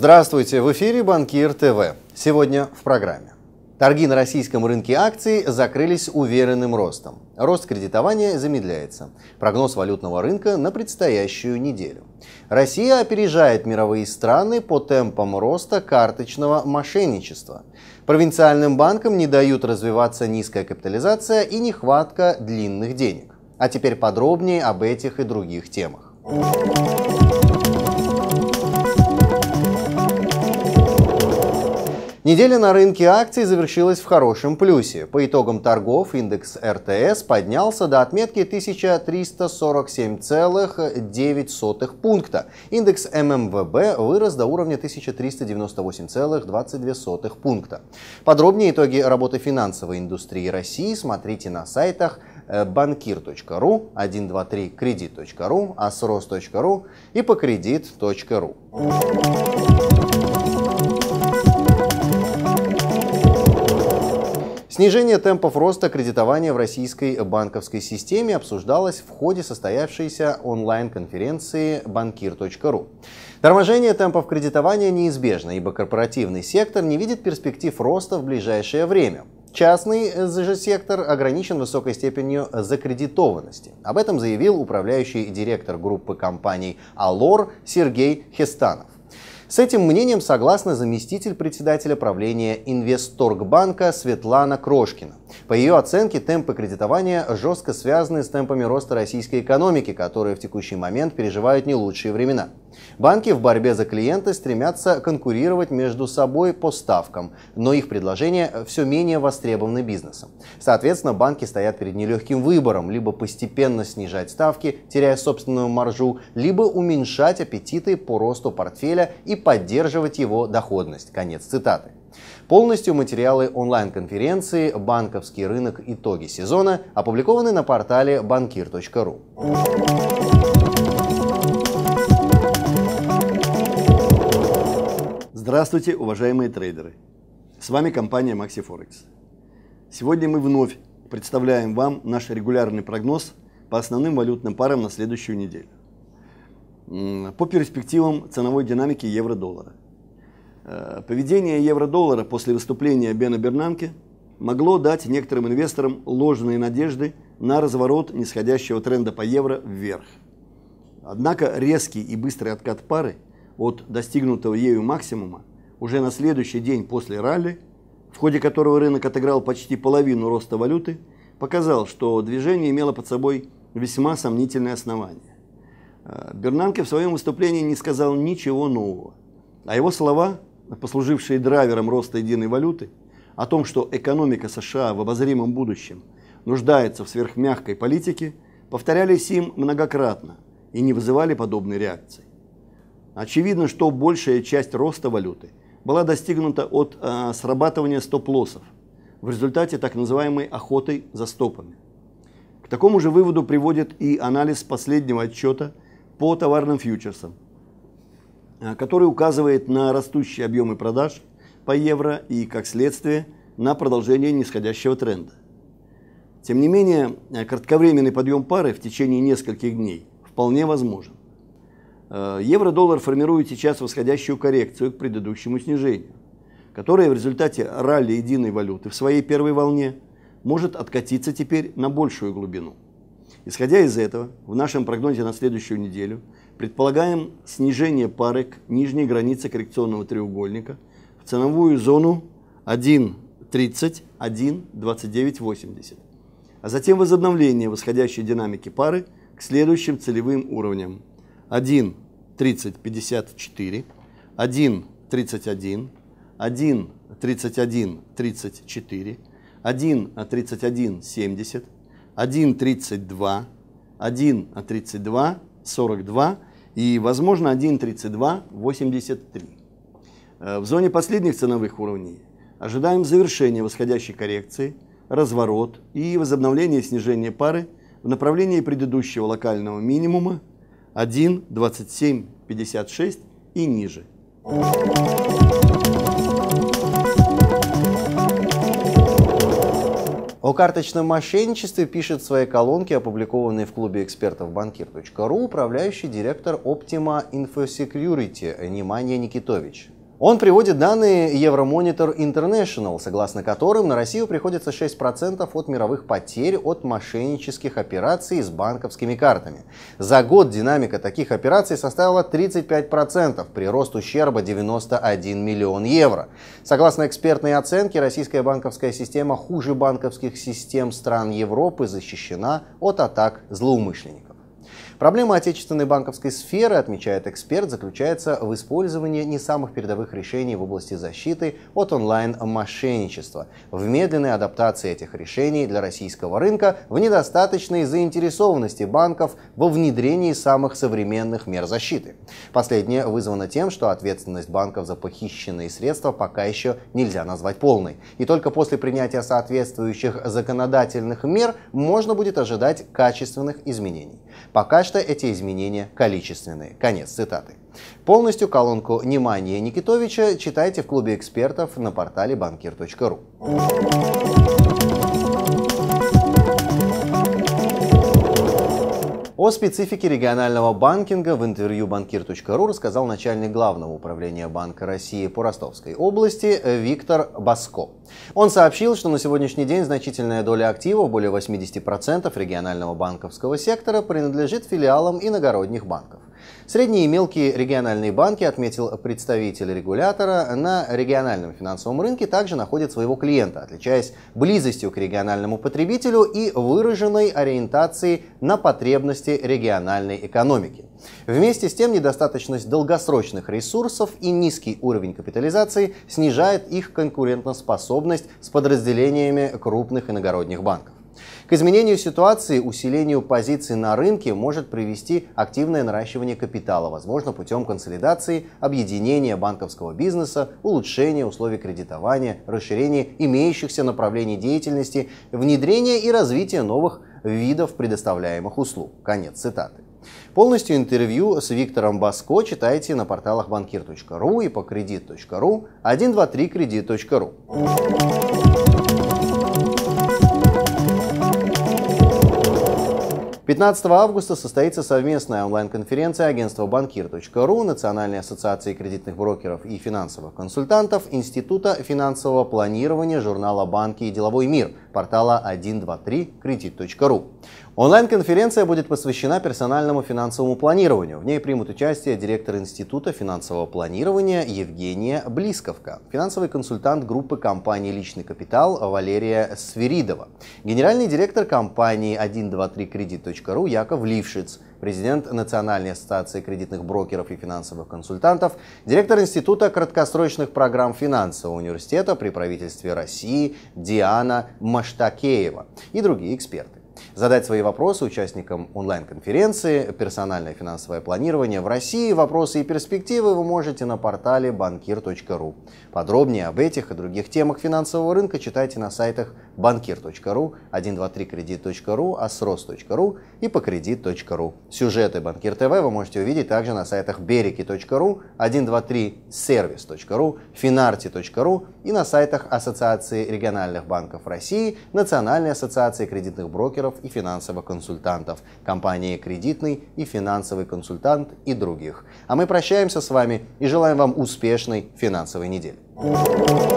Здравствуйте, в эфире Банкир ТВ. Сегодня в программе. Торги на российском рынке акций закрылись уверенным ростом. Рост кредитования замедляется. Прогноз валютного рынка на предстоящую неделю. Россия опережает мировые страны по темпам роста карточного мошенничества. Провинциальным банкам не дают развиваться низкая капитализация и нехватка длинных денег. А теперь подробнее об этих и других темах. Неделя на рынке акций завершилась в хорошем плюсе. По итогам торгов индекс РТС поднялся до отметки 1347,9 пункта. Индекс ММВБ вырос до уровня 1398,22 пункта. Подробнее итоги работы финансовой индустрии России смотрите на сайтах банкир.ру, 123кредит.ру, asros.ru и покредит.ру. Снижение темпов роста кредитования в российской банковской системе обсуждалось в ходе состоявшейся онлайн-конференции банкир.ру. Торможение темпов кредитования неизбежно, ибо корпоративный сектор не видит перспектив роста в ближайшее время. Частный же сектор ограничен высокой степенью закредитованности. Об этом заявил управляющий директор группы компаний «Алор» Сергей Хестанов. С этим мнением согласна заместитель председателя правления Инвесторгбанка Светлана Крошкина. По ее оценке, темпы кредитования жестко связаны с темпами роста российской экономики, которые в текущий момент переживают не лучшие времена. Банки в борьбе за клиенты стремятся конкурировать между собой по ставкам, но их предложения все менее востребованы бизнесом. Соответственно, банки стоят перед нелегким выбором – либо постепенно снижать ставки, теряя собственную маржу, либо уменьшать аппетиты по росту портфеля и поддерживать его доходность. Конец цитаты. Полностью материалы онлайн-конференции «Банковский рынок. Итоги сезона» опубликованы на портале банкир.ру. Здравствуйте, уважаемые трейдеры! С вами компания Maxi Forex. Сегодня мы вновь представляем вам наш регулярный прогноз по основным валютным парам на следующую неделю. По перспективам ценовой динамики евро-доллара – Э, поведение евро-доллара после выступления Бена Бернанке могло дать некоторым инвесторам ложные надежды на разворот нисходящего тренда по евро вверх. Однако резкий и быстрый откат пары от достигнутого ею максимума уже на следующий день после ралли, в ходе которого рынок отыграл почти половину роста валюты, показал, что движение имело под собой весьма сомнительные основания. Э, Бернанке в своем выступлении не сказал ничего нового, а его слова послужившие драйвером роста единой валюты, о том, что экономика США в обозримом будущем нуждается в сверхмягкой политике, повторялись им многократно и не вызывали подобной реакции. Очевидно, что большая часть роста валюты была достигнута от э, срабатывания стоп-лоссов в результате так называемой охоты за стопами. К такому же выводу приводит и анализ последнего отчета по товарным фьючерсам – Э, который указывает на растущие объемы продаж по евро и, как следствие, на продолжение нисходящего тренда. Тем не менее, э, кратковременный подъем пары в течение нескольких дней вполне возможен. Э, евро-доллар формирует сейчас восходящую коррекцию к предыдущему снижению, которая в результате ралли единой валюты в своей первой волне может откатиться теперь на большую глубину. Исходя из этого, в нашем прогнозе на следующую неделю – Предполагаем снижение пары к нижней границе коррекционного треугольника в ценовую зону 1.30, 1.29.80, а затем возобновление восходящей динамики пары к следующим целевым уровням 1.30.54, 1.31, 1.31.34, 1.31.70, 1.32, 1.32.42 и, возможно, 1.32.83. Э, в зоне последних ценовых уровней ожидаем завершения восходящей коррекции, разворот и возобновление снижения пары в направлении предыдущего локального минимума 1.27.56 и ниже. Thank you. О карточном мошенничестве пишет в своей колонке, опубликованной в клубе экспертов банкир.ру, управляющий директор Optima Info Security Немания Никитович. Он приводит данные Евромонитор International, согласно которым на Россию приходится 6% от мировых потерь от мошеннических операций с банковскими картами. За год динамика таких операций составила 35%, прирост ущерба 91 миллион евро. Согласно экспертной оценке, российская банковская система хуже банковских систем стран Европы защищена от атак злоумышленников. Проблема отечественной банковской сферы, отмечает эксперт, заключается в использовании не самых передовых решений в области защиты от онлайн-мошенничества, в медленной адаптации этих решений для российского рынка, в недостаточной заинтересованности банков во внедрении самых современных мер защиты. Последнее вызвано тем, что ответственность банков за похищенные средства пока еще нельзя назвать полной. И только после принятия соответствующих законодательных мер можно будет ожидать качественных изменений. Пока что что эти изменения количественные. Конец цитаты. Полностью колонку «Внимание Никитовича» читайте в клубе экспертов на портале банкир.ру. О специфике регионального банкинга в интервью банкир.ру рассказал начальник Главного управления Банка России по Ростовской области Виктор Баско. Он сообщил, что на сегодняшний день значительная доля активов, более 80% регионального банковского сектора, принадлежит филиалам иногородних банков. Средние и мелкие региональные банки, отметил представитель регулятора, на региональном финансовом рынке также находят своего клиента, отличаясь близостью к региональному потребителю и выраженной ориентацией на потребности региональной экономики. Вместе с тем недостаточность долгосрочных ресурсов и низкий уровень капитализации снижает их конкурентоспособность с подразделениями крупных иногородних банков. К изменению ситуации, усилению позиций на рынке может привести активное наращивание капитала, возможно, путем консолидации, объединения банковского бизнеса, улучшения условий кредитования, расширения имеющихся направлений деятельности, внедрения и развития новых видов предоставляемых услуг. Конец цитаты. Полностью интервью с Виктором Баско читайте на порталах банкир.ру и по кредит.ру, 123кредит.ру. 15 августа состоится совместная онлайн-конференция агентства банкир.ру, Национальной ассоциации кредитных брокеров и финансовых консультантов, Института финансового планирования журнала «Банки и деловой мир», портала 123кредит.ру. Онлайн-конференция будет посвящена персональному финансовому планированию. В ней примут участие директор Института финансового планирования Евгения Близковка, финансовый консультант группы компании «Личный капитал» Валерия Свиридова, генеральный директор компании 123кредит.ру Яков Лившиц, президент Национальной ассоциации кредитных брокеров и финансовых консультантов, директор Института краткосрочных программ финансового университета при правительстве России Диана Маштакеева и другие эксперты. Задать свои вопросы участникам онлайн-конференции «Персональное финансовое планирование в России. Вопросы и перспективы» вы можете на портале банкир.ру. Подробнее об этих и других темах финансового рынка читайте на сайтах банкир.ру, 123кредит.ру, asros.ru и покредит.ру. Сюжеты Банкир ТВ вы можете увидеть также на сайтах береги.ру, 123сервис.ру, финарти.ру и на сайтах Ассоциации региональных банков России, Национальной ассоциации кредитных брокеров брокеров и финансовых консультантов, компании «Кредитный» и «Финансовый консультант» и других. А мы прощаемся с вами и желаем вам успешной финансовой недели.